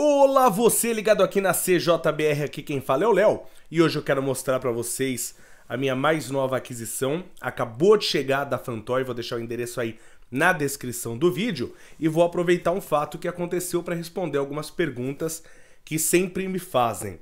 Olá, você ligado aqui na CJBR, aqui quem fala é o Léo, e hoje eu quero mostrar para vocês a minha mais nova aquisição. Acabou de chegar da Fantoy, vou deixar o endereço aí na descrição do vídeo e vou aproveitar um fato que aconteceu para responder algumas perguntas que sempre me fazem.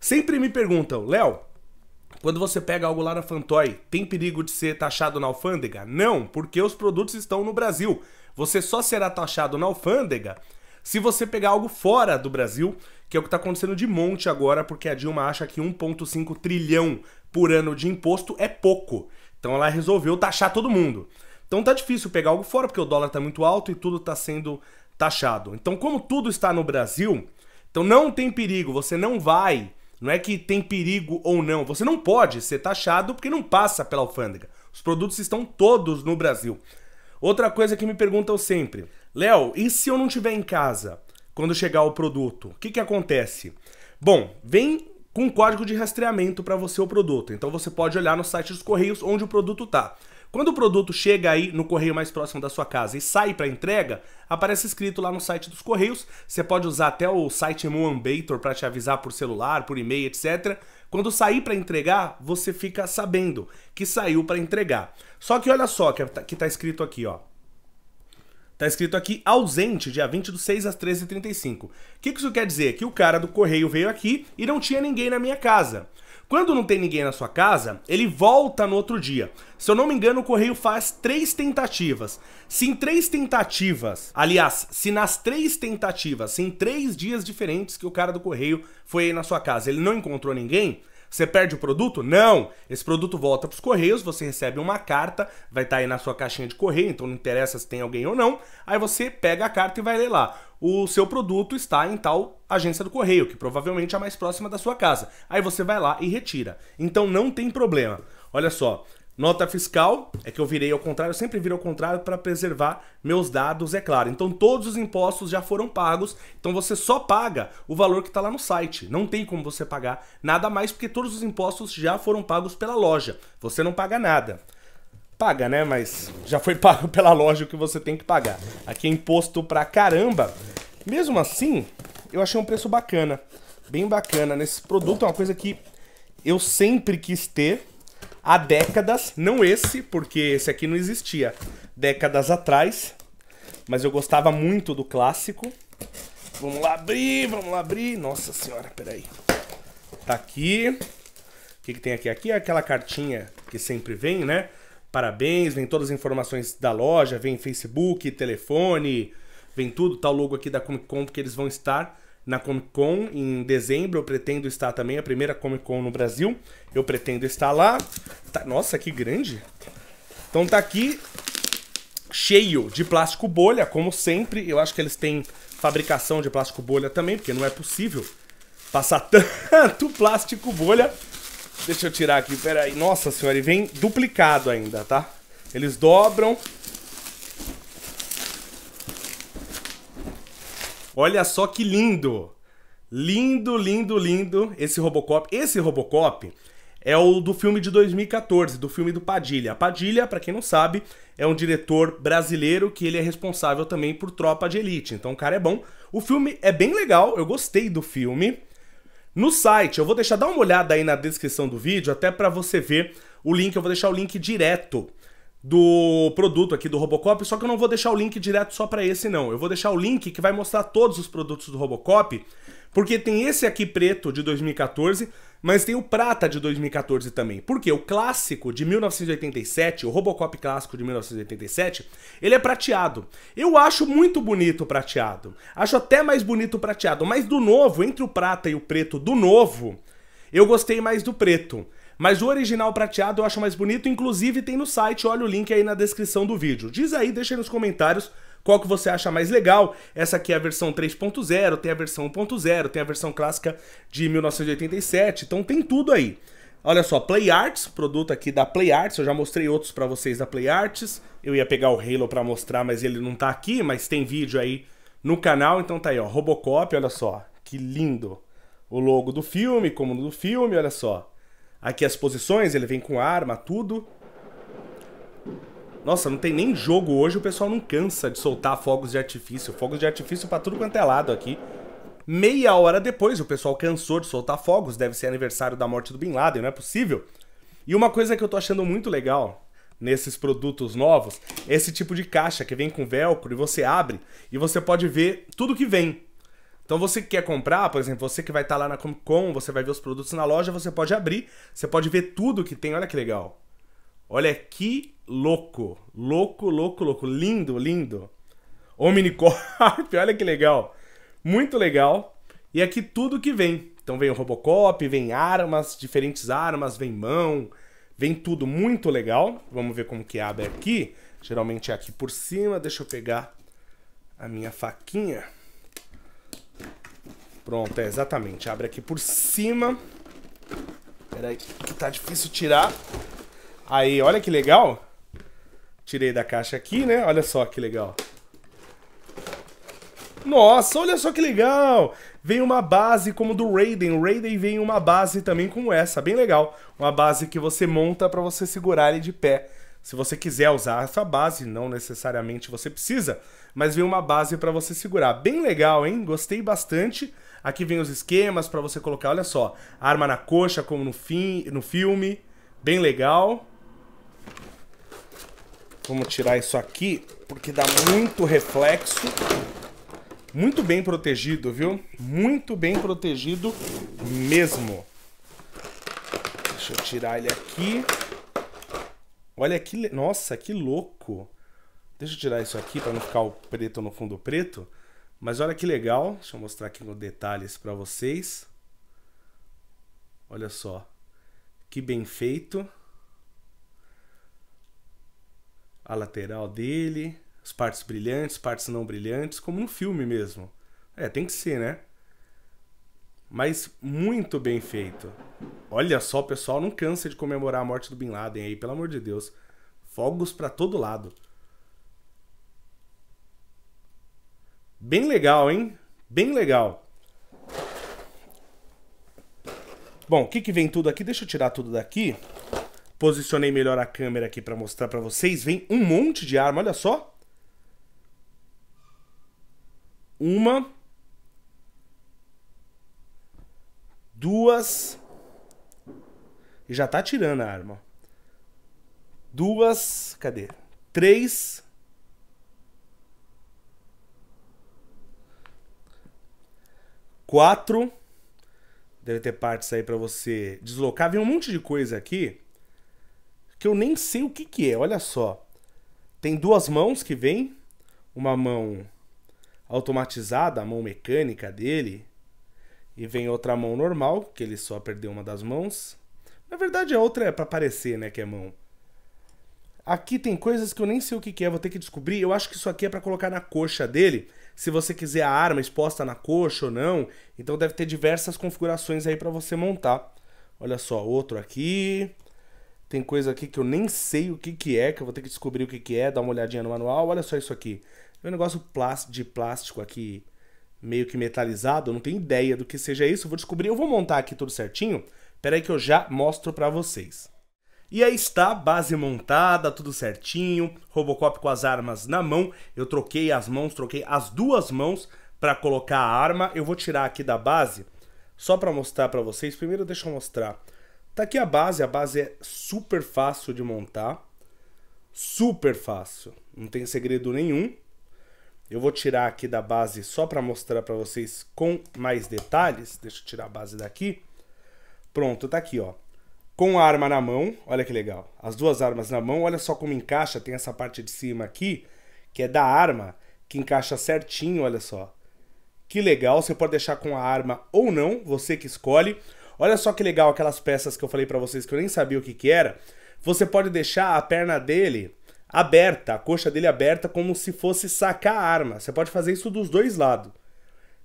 Sempre me perguntam, Léo, quando você pega algo lá na Fantoy, tem perigo de ser taxado na alfândega? Não, porque os produtos estão no Brasil. Você só será taxado na alfândega se você pegar algo fora do Brasil, que é o que está acontecendo de monte agora, porque a Dilma acha que 1,5 trilhão por ano de imposto é pouco. Então ela resolveu taxar todo mundo. Então tá difícil pegar algo fora, porque o dólar está muito alto e tudo está sendo taxado. Então, como tudo está no Brasil, então não tem perigo, você não vai. Não é que tem perigo ou não, você não pode ser taxado porque não passa pela alfândega. Os produtos estão todos no Brasil. Outra coisa que me perguntam sempre: Léo, e se eu não tiver em casa quando chegar o produto? O que, que acontece? Bom, vem com código de rastreamento para você o produto. Então você pode olhar no site dos Correios onde o produto está. Quando o produto chega aí no correio mais próximo da sua casa e sai para entrega, aparece escrito lá no site dos Correios. Você pode usar até o site Moambator para te avisar por celular, por e-mail, etc. Quando sair para entregar, você fica sabendo que saiu para entregar. Só que olha só que está tá escrito aqui, ó. Tá escrito aqui ausente, dia 20 do 6 às 13h35. O que, que isso quer dizer? Que o cara do correio veio aqui e não tinha ninguém na minha casa. Quando não tem ninguém na sua casa, ele volta no outro dia. Se eu não me engano, o correio faz três tentativas. Se em três tentativas, aliás, se nas três tentativas, se em três dias diferentes que o cara do correio foi aí na sua casa, ele não encontrou ninguém, você perde o produto? Não! Esse produto volta para os correios, você recebe uma carta, vai estar tá aí na sua caixinha de correio, então não interessa se tem alguém ou não. Aí você pega a carta e vai ler lá. O seu produto está em tal agência do correio, que provavelmente é a mais próxima da sua casa. Aí você vai lá e retira. Então não tem problema. Olha só, Nota fiscal é que eu virei ao contrário, eu sempre viro ao contrário para preservar meus dados, é claro. Então todos os impostos já foram pagos, então você só paga o valor que está lá no site. Não tem como você pagar nada mais porque todos os impostos já foram pagos pela loja. Você não paga nada. Paga, né? Mas já foi pago pela loja o que você tem que pagar. Aqui é imposto pra caramba. Mesmo assim, eu achei um preço bacana. Bem bacana. Nesse produto é uma coisa que eu sempre quis ter há décadas, não esse, porque esse aqui não existia, décadas atrás, mas eu gostava muito do clássico. Vamos lá abrir, vamos lá abrir. Nossa senhora, peraí. Tá aqui. O que, que tem aqui? Aqui é aquela cartinha que sempre vem, né? Parabéns, vem todas as informações da loja, vem Facebook, telefone, vem tudo, tá o logo aqui da Comic Con, porque eles vão estar na Comic Con em dezembro. Eu pretendo estar também, a primeira Comic Con no Brasil. Eu pretendo estar lá. Tá, nossa, que grande! Então tá aqui cheio de plástico bolha, como sempre. Eu acho que eles têm fabricação de plástico bolha também, porque não é possível passar tanto plástico bolha. Deixa eu tirar aqui, peraí. Nossa senhora, e vem duplicado ainda, tá? Eles dobram Olha só que lindo! Lindo, lindo, lindo esse Robocop. Esse Robocop é o do filme de 2014, do filme do Padilha. A Padilha, para quem não sabe, é um diretor brasileiro que ele é responsável também por Tropa de Elite. Então o cara é bom. O filme é bem legal, eu gostei do filme. No site, eu vou deixar dar uma olhada aí na descrição do vídeo, até para você ver o link, eu vou deixar o link direto do produto aqui do Robocop, só que eu não vou deixar o link direto só para esse não. Eu vou deixar o link que vai mostrar todos os produtos do Robocop, porque tem esse aqui preto de 2014, mas tem o prata de 2014 também. Porque o clássico de 1987, o Robocop clássico de 1987, ele é prateado. Eu acho muito bonito o prateado. Acho até mais bonito o prateado, mas do novo, entre o prata e o preto do novo, eu gostei mais do preto. Mas o original prateado eu acho mais bonito, inclusive tem no site, olha o link aí na descrição do vídeo. Diz aí, deixa aí nos comentários qual que você acha mais legal. Essa aqui é a versão 3.0, tem a versão 1.0, tem a versão clássica de 1987, então tem tudo aí. Olha só, Play Arts, produto aqui da Play Arts, eu já mostrei outros para vocês da Play Arts. Eu ia pegar o Halo para mostrar, mas ele não tá aqui, mas tem vídeo aí no canal, então tá aí, ó, Robocop, olha só, que lindo. O logo do filme, como do filme, olha só. Aqui as posições, ele vem com arma, tudo. Nossa, não tem nem jogo hoje, o pessoal não cansa de soltar fogos de artifício. Fogos de artifício pra tudo quanto é lado aqui. Meia hora depois, o pessoal cansou de soltar fogos, deve ser aniversário da morte do Bin Laden, não é possível. E uma coisa que eu tô achando muito legal nesses produtos novos, esse tipo de caixa que vem com velcro e você abre e você pode ver tudo que vem. Então você que quer comprar, por exemplo, você que vai estar tá lá na Comic Con, você vai ver os produtos na loja, você pode abrir, você pode ver tudo que tem. Olha que legal. Olha que louco. Louco, louco, louco. Lindo, lindo. Omnicorp, olha que legal. Muito legal. E aqui tudo que vem. Então vem o Robocop, vem armas, diferentes armas, vem mão, vem tudo muito legal. Vamos ver como que abre aqui. Geralmente é aqui por cima. Deixa eu pegar a minha faquinha. Pronto, é exatamente. Abre aqui por cima. Peraí, que tá difícil tirar. Aí, olha que legal. Tirei da caixa aqui, né? Olha só que legal. Nossa, olha só que legal! Vem uma base como do Raiden. O Raiden vem uma base também como essa, bem legal. Uma base que você monta para você segurar ele de pé. Se você quiser usar essa base, não necessariamente você precisa, mas vem uma base para você segurar. Bem legal, hein? Gostei bastante. Aqui vem os esquemas para você colocar, olha só, arma na coxa como no fim, no filme. Bem legal. Vamos tirar isso aqui, porque dá muito reflexo. Muito bem protegido, viu? Muito bem protegido mesmo. Deixa eu tirar ele aqui. Olha que. Nossa, que louco! Deixa eu tirar isso aqui para não ficar o preto no fundo preto. Mas olha que legal. Deixa eu mostrar aqui nos detalhes para vocês. Olha só. Que bem feito. A lateral dele. As partes brilhantes, partes não brilhantes. Como um filme mesmo. É, tem que ser, né? mas muito bem feito. Olha só, pessoal, não cansa de comemorar a morte do Bin Laden aí, pelo amor de Deus. Fogos para todo lado. Bem legal, hein? Bem legal. Bom, o que, que vem tudo aqui? Deixa eu tirar tudo daqui. Posicionei melhor a câmera aqui para mostrar para vocês. Vem um monte de arma, olha só. Uma, Duas. E já tá tirando a arma. Duas. Cadê? Três. Quatro. Deve ter partes aí para você deslocar. Vem um monte de coisa aqui que eu nem sei o que que é. Olha só. Tem duas mãos que vem. Uma mão automatizada, a mão mecânica dele e vem outra mão normal, que ele só perdeu uma das mãos. Na verdade, a outra é para aparecer, né, que é mão. Aqui tem coisas que eu nem sei o que, que é, vou ter que descobrir. Eu acho que isso aqui é para colocar na coxa dele, se você quiser a arma exposta na coxa ou não. Então deve ter diversas configurações aí para você montar. Olha só, outro aqui. Tem coisa aqui que eu nem sei o que, que é, que eu vou ter que descobrir o que, que é, dar uma olhadinha no manual. Olha só isso aqui. Tem um negócio de plástico aqui meio que metalizado, eu não tenho ideia do que seja isso, vou descobrir, eu vou montar aqui tudo certinho, peraí que eu já mostro para vocês. E aí está, base montada, tudo certinho, Robocop com as armas na mão, eu troquei as mãos, troquei as duas mãos para colocar a arma, eu vou tirar aqui da base, só para mostrar para vocês, primeiro deixa eu mostrar, tá aqui a base, a base é super fácil de montar, super fácil, não tem segredo nenhum, eu vou tirar aqui da base só para mostrar para vocês com mais detalhes. Deixa eu tirar a base daqui. Pronto, tá aqui, ó. Com a arma na mão, olha que legal. As duas armas na mão, olha só como encaixa. Tem essa parte de cima aqui, que é da arma, que encaixa certinho, olha só. Que legal, você pode deixar com a arma ou não, você que escolhe. Olha só que legal aquelas peças que eu falei para vocês que eu nem sabia o que que era. Você pode deixar a perna dele aberta, a coxa dele aberta como se fosse sacar a arma. Você pode fazer isso dos dois lados.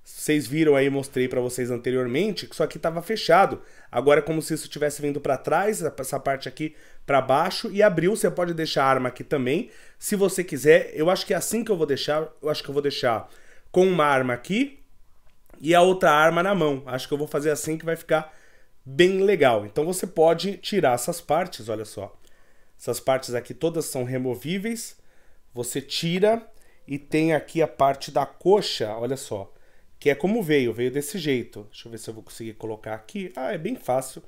Vocês viram aí, mostrei para vocês anteriormente que isso aqui estava fechado. Agora é como se isso estivesse vindo para trás, essa parte aqui para baixo e abriu. Você pode deixar a arma aqui também, se você quiser. Eu acho que é assim que eu vou deixar. Eu acho que eu vou deixar com uma arma aqui e a outra arma na mão. Acho que eu vou fazer assim que vai ficar bem legal. Então você pode tirar essas partes, olha só. Essas partes aqui todas são removíveis. Você tira e tem aqui a parte da coxa, olha só. Que é como veio, veio desse jeito. Deixa eu ver se eu vou conseguir colocar aqui. Ah, é bem fácil,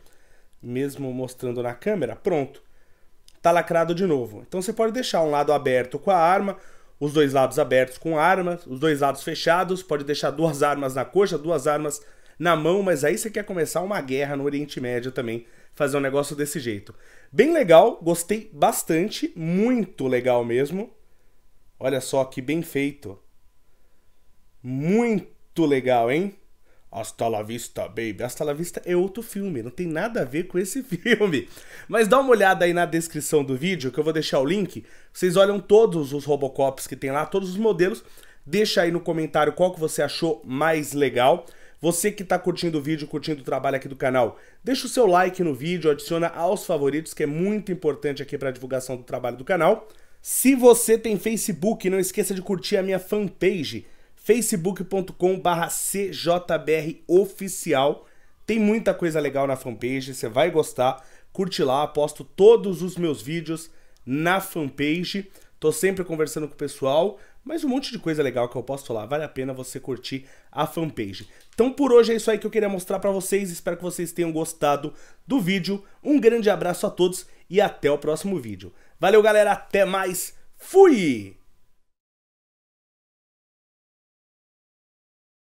mesmo mostrando na câmera. Pronto, tá lacrado de novo. Então você pode deixar um lado aberto com a arma, os dois lados abertos com arma, os dois lados fechados. Pode deixar duas armas na coxa, duas armas na mão, mas aí você quer começar uma guerra no Oriente Médio também fazer um negócio desse jeito. Bem legal, gostei bastante, muito legal mesmo. Olha só que bem feito. Muito legal, hein? Hasta la vista, baby. Hasta la vista é outro filme, não tem nada a ver com esse filme. Mas dá uma olhada aí na descrição do vídeo, que eu vou deixar o link. Vocês olham todos os Robocops que tem lá, todos os modelos. Deixa aí no comentário qual que você achou mais legal. Você que está curtindo o vídeo, curtindo o trabalho aqui do canal, deixa o seu like no vídeo, adiciona aos favoritos, que é muito importante aqui para a divulgação do trabalho do canal. Se você tem Facebook, não esqueça de curtir a minha fanpage, facebook.com/cjbroficial. Tem muita coisa legal na fanpage, você vai gostar. Curte lá, posto todos os meus vídeos na fanpage. Tô sempre conversando com o pessoal mas um monte de coisa legal que eu posto lá. Vale a pena você curtir a fanpage. Então por hoje é isso aí que eu queria mostrar para vocês. Espero que vocês tenham gostado do vídeo. Um grande abraço a todos e até o próximo vídeo. Valeu, galera. Até mais. Fui!